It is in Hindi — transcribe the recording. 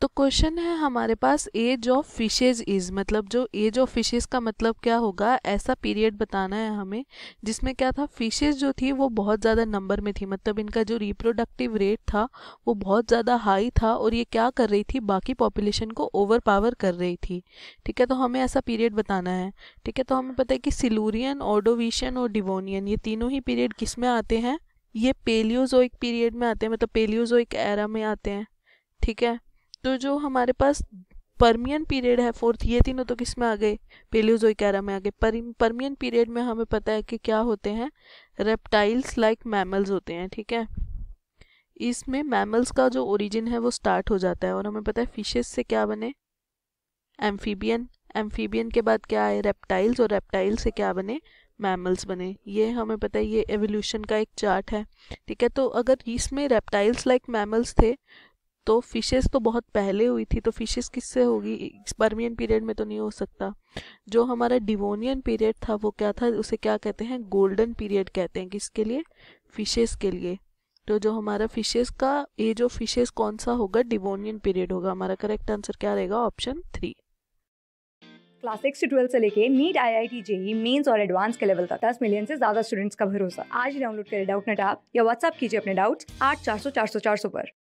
तो क्वेश्चन है हमारे पास एज ऑफ फिशेज इज मतलब जो एज ऑफ फिशेज का मतलब क्या होगा ऐसा पीरियड बताना है हमें जिसमें क्या था फिशेज जो थी वो बहुत ज़्यादा नंबर में थी मतलब इनका जो रिप्रोडक्टिव रेट था वो बहुत ज़्यादा हाई था और ये क्या कर रही थी बाकी पॉपुलेशन को ओवर पावर कर रही थी ठीक है तो हमें ऐसा पीरियड बताना है ठीक है तो हमें पता है कि सिलूरियन ऑडोविशियन और डिवोनियन ये तीनों ही पीरियड किस में आते हैं ये पेलियोजोइक पीरियड में आते हैं मतलब पेलियोजोइक एरा में आते हैं ठीक है तो जो हमारे पास परमियन पीरियड है फोर्थ ये तीनों तो किस में आ गए पेलियोजोइक एरा में आ गए पर, परमियन पीरियड में हमें पता है कि क्या होते हैं रेप्टाइल्स लाइक मैमल्स होते हैं ठीक है इसमें मैमल्स का जो ओरिजिन है वो स्टार्ट हो जाता है और हमें पता है फिशेस से क्या बने एम्फीबियन एम्फीबियन के बाद क्या है रेप्टाइल्स और रेप्टाइल से क्या बने मैमल्स बने ये हमें पता है ये एवोल्यूशन का एक चार्ट है ठीक है तो अगर इसमें रेप्टाइल्स लाइक मैमल्स थे तो फिशेस तो बहुत पहले हुई थी तो फिशेस किससे होगी स्पर्मियन पीरियड में तो नहीं हो सकता जो हमारा डिवोनियन पीरियड था वो क्या था उसे क्या कहते हैं गोल्डन पीरियड कहते हैं किसके लिए फिशेस के लिए तो जो हमारा फिशेस का एज ऑफ फिशेस कौन सा होगा डिवोनियन पीरियड होगा हमारा करेक्ट आंसर क्या रहेगा ऑप्शन थ्री क्लास सिक्स से ट्वेल्थ से लेके NEET I I T JEE Mains और एडवांस के लेवल तक दस मिलियन से ज्यादा स्टूडेंट्स का भरोसा आज डाउनलोड करें डाउट नेट आप या व्हाट्सअप कीजिए अपने डाउट्स आठ चार सौ चार सौ चार सौ पर